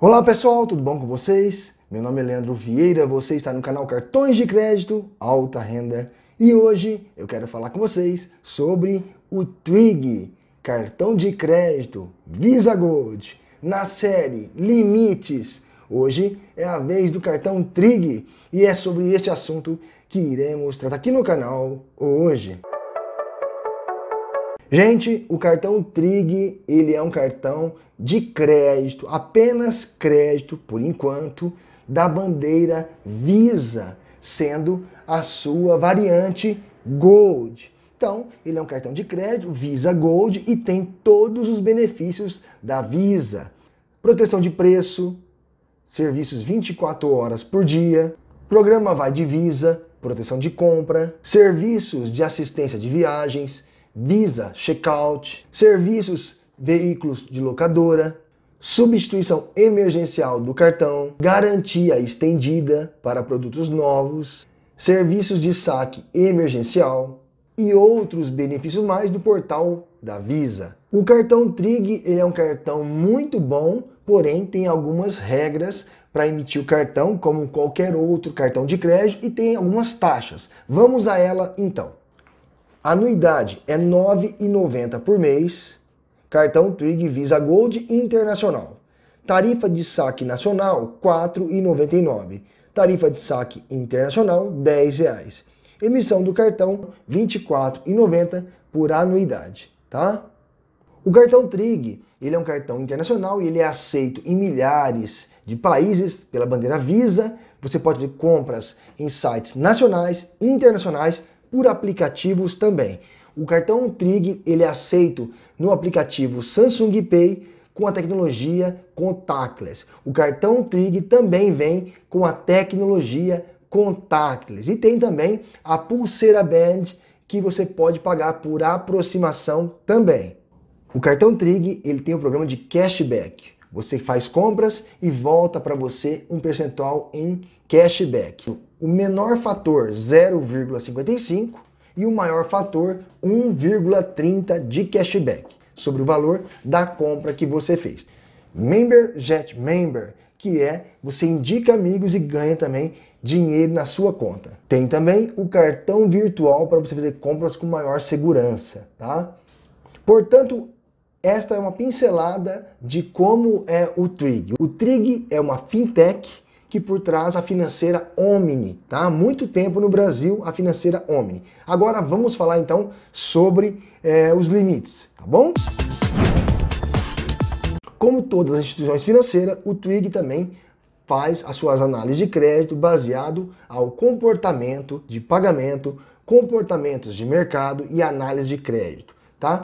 Olá pessoal, tudo bom com vocês? Meu nome é Leandro Vieira, você está no canal Cartões de Crédito Alta Renda e hoje eu quero falar com vocês sobre o TRIG, cartão de crédito Visa Gold, na série Limites. Hoje é a vez do cartão TRIG e é sobre este assunto que iremos tratar aqui no canal hoje. Gente, o cartão Trig, ele é um cartão de crédito, apenas crédito por enquanto, da bandeira Visa, sendo a sua variante Gold. Então, ele é um cartão de crédito Visa Gold e tem todos os benefícios da Visa. Proteção de preço, serviços 24 horas por dia, programa Vai de Visa, proteção de compra, serviços de assistência de viagens, Visa Checkout, serviços veículos de locadora, substituição emergencial do cartão, garantia estendida para produtos novos, serviços de saque emergencial e outros benefícios mais do portal da Visa. O cartão Trig é um cartão muito bom, porém tem algumas regras para emitir o cartão, como qualquer outro cartão de crédito, e tem algumas taxas. Vamos a ela então. Anuidade é R$ 9,90 por mês. Cartão Trig Visa Gold Internacional. Tarifa de saque nacional R$ 4,99. Tarifa de saque internacional R$ 10,00. Emissão do cartão R$ 24,90 por anuidade, tá? O cartão Trig, ele é um cartão internacional e ele é aceito em milhares de países pela bandeira Visa. Você pode ver compras em sites nacionais, internacionais, por aplicativos também. O cartão Trig ele é aceito no aplicativo Samsung Pay com a tecnologia contactless. O cartão Trig também vem com a tecnologia contactless e tem também a pulseira Band que você pode pagar por aproximação também. O cartão Trig ele tem o um programa de cashback você faz compras e volta para você um percentual em cashback. O menor fator 0,55 e o maior fator 1,30 de cashback sobre o valor da compra que você fez. Member Jet Member, que é você indica amigos e ganha também dinheiro na sua conta. Tem também o cartão virtual para você fazer compras com maior segurança, tá? Portanto, esta é uma pincelada de como é o Trig. O Trig é uma fintech que por trás a financeira Omni, tá? Há muito tempo no Brasil a financeira Omni. Agora vamos falar então sobre é, os limites, tá bom? Como todas as instituições financeiras, o Trig também faz as suas análises de crédito baseado ao comportamento de pagamento, comportamentos de mercado e análise de crédito, tá?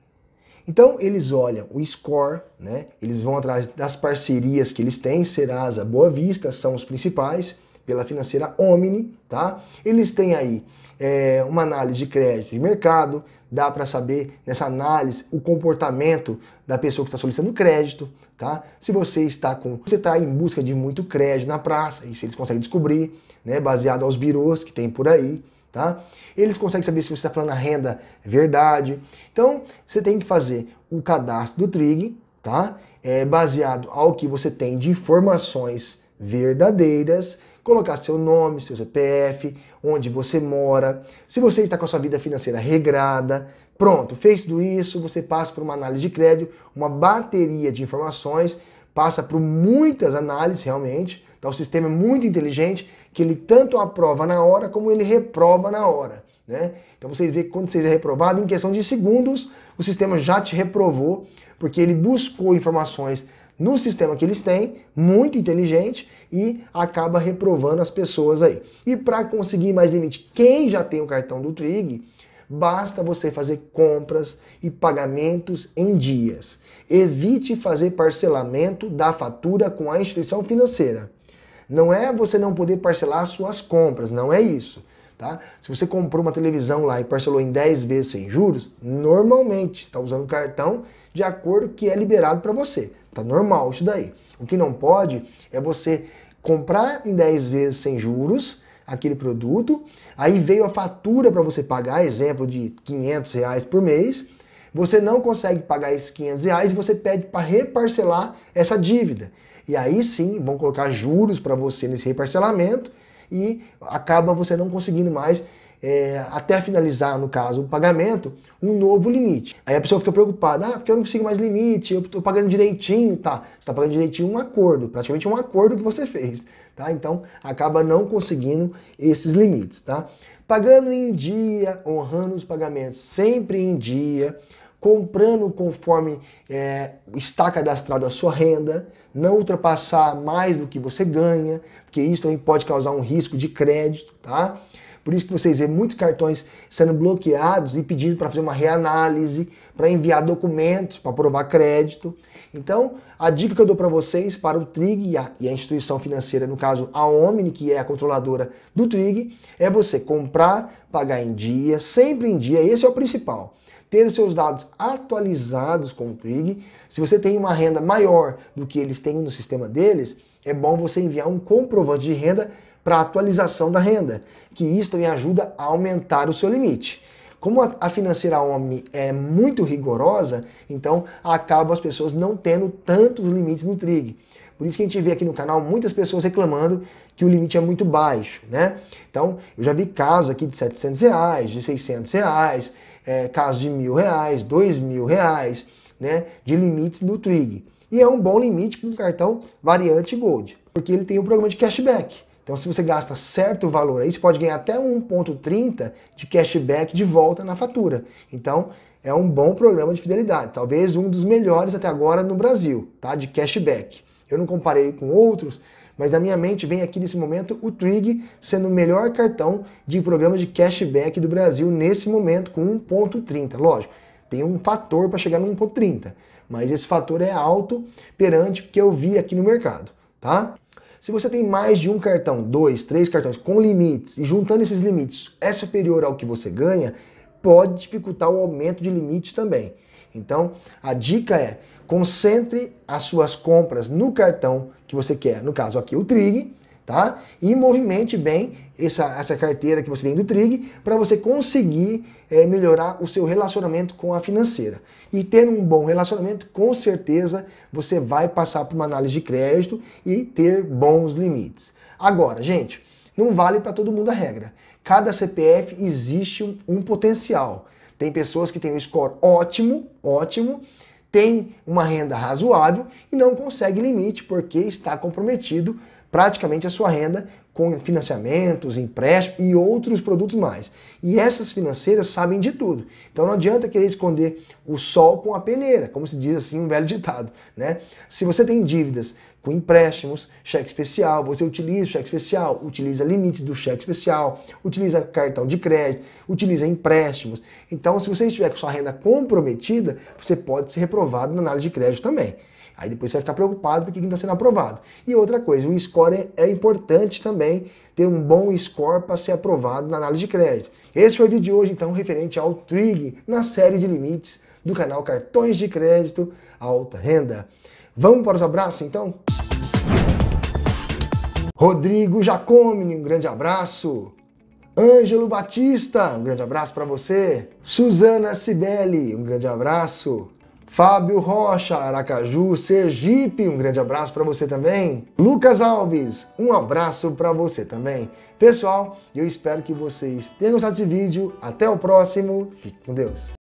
Então eles olham o score, né? Eles vão atrás das parcerias que eles têm, Serasa, Boa Vista são os principais, pela financeira Omni, tá? Eles têm aí é, uma análise de crédito de mercado, dá para saber nessa análise o comportamento da pessoa que está solicitando crédito, tá? Se você está com, você está em busca de muito crédito na praça, e se eles conseguem descobrir, né? Baseado aos birôs que tem por aí, tá? Eles conseguem saber se você está falando a renda é verdade. Então, você tem que fazer o cadastro do Trig, tá? É baseado ao que você tem de informações verdadeiras, colocar seu nome, seu CPF, onde você mora, se você está com a sua vida financeira regrada. Pronto, fez tudo isso, você passa por uma análise de crédito, uma bateria de informações passa por muitas análises realmente. Então o sistema é muito inteligente que ele tanto aprova na hora como ele reprova na hora. Né? Então vocês veem que quando você é reprovado, em questão de segundos, o sistema já te reprovou, porque ele buscou informações no sistema que eles têm, muito inteligente, e acaba reprovando as pessoas aí. E para conseguir mais limite, quem já tem o cartão do Trig, Basta você fazer compras e pagamentos em dias. Evite fazer parcelamento da fatura com a instituição financeira. Não é você não poder parcelar suas compras, não é isso. Tá? Se você comprou uma televisão lá e parcelou em 10 vezes sem juros, normalmente está usando cartão de acordo que é liberado para você. Tá normal isso daí. O que não pode é você comprar em 10 vezes sem juros aquele produto, aí veio a fatura para você pagar, exemplo de 500 reais por mês, você não consegue pagar esses 500 reais e você pede para reparcelar essa dívida. E aí sim vão colocar juros para você nesse reparcelamento e acaba você não conseguindo mais é, até finalizar, no caso, o pagamento, um novo limite. Aí a pessoa fica preocupada, ah, porque eu não consigo mais limite, eu estou pagando direitinho, tá? Você está pagando direitinho um acordo, praticamente um acordo que você fez, tá? Então acaba não conseguindo esses limites, tá? Pagando em dia, honrando os pagamentos sempre em dia, comprando conforme é, está cadastrada a sua renda, não ultrapassar mais do que você ganha, porque isso também pode causar um risco de crédito, tá? Por isso que vocês vê muitos cartões sendo bloqueados e pedindo para fazer uma reanálise, para enviar documentos, para provar crédito. Então, a dica que eu dou para vocês, para o TRIG e a, e a, instituição financeira, no caso a Omni, que é a controladora do TRIG, é você comprar, pagar em dia, sempre em dia, esse é o principal. Ter os seus dados atualizados com o TRIG. Se você tem uma renda maior do que eles têm no sistema deles, é bom você enviar um comprovante de renda para atualização da renda, que isso também ajuda a aumentar o seu limite. Como a financeira Omni é muito rigorosa, então acabam as pessoas não tendo tantos limites no Trig. Por isso que a gente vê aqui no canal muitas pessoas reclamando que o limite é muito baixo, né? Então, eu já vi casos aqui de 700 reais, de 600 reais, é, casos de mil reais, dois mil reais, né? De limites no Trig e é um bom limite para um cartão variante Gold, porque ele tem o um programa de cashback. Então, se você gasta certo valor aí, você pode ganhar até 1,30 de cashback de volta na fatura. Então, é um bom programa de fidelidade, talvez um dos melhores até agora no Brasil, tá? De cashback. Eu não comparei com outros, mas na minha mente vem aqui nesse momento o Trig sendo o melhor cartão de programa de cashback do Brasil nesse momento com 1,30. Lógico, tem um fator para chegar no 1,30 mas esse fator é alto perante o que eu vi aqui no mercado, tá? Se você tem mais de um cartão, dois, três cartões com limites e juntando esses limites é superior ao que você ganha, pode dificultar o aumento de limite também. Então, a dica é: concentre as suas compras no cartão que você quer, no caso aqui o Trig, tá? E movimente bem essa, essa carteira que você tem do Trig para você conseguir é, melhorar o seu relacionamento com a financeira. E tendo um bom relacionamento, com certeza você vai passar por uma análise de crédito e ter bons limites. Agora, gente, não vale para todo mundo a regra. Cada CPF existe um, um potencial. Tem pessoas que têm um score ótimo, ótimo, tem uma renda razoável e não consegue limite porque está comprometido praticamente a sua renda com financiamentos, empréstimos e outros produtos mais. E essas financeiras sabem de tudo. Então não adianta querer esconder o sol com a peneira, como se diz assim um velho ditado, né? Se você tem dívidas com empréstimos, cheque especial, você utiliza o cheque especial, utiliza limites do cheque especial, utiliza cartão de crédito, utiliza empréstimos. Então, se você estiver com sua renda comprometida, você pode ser reprovado na análise de crédito também. Aí depois você vai ficar preocupado porque não está sendo aprovado. E outra coisa, o score é importante também ter um bom score para ser aprovado na análise de crédito. Esse foi o vídeo de hoje, então, referente ao TRIG na série de limites do canal Cartões de Crédito Alta Renda. Vamos para os abraços, então? Rodrigo Jacomini, um grande abraço. Ângelo Batista, um grande abraço para você. Suzana Cibele, um grande abraço. Fábio Rocha, Aracaju, Sergipe, um grande abraço para você também. Lucas Alves, um abraço para você também. Pessoal, eu espero que vocês tenham gostado desse vídeo. Até o próximo. Fique com Deus.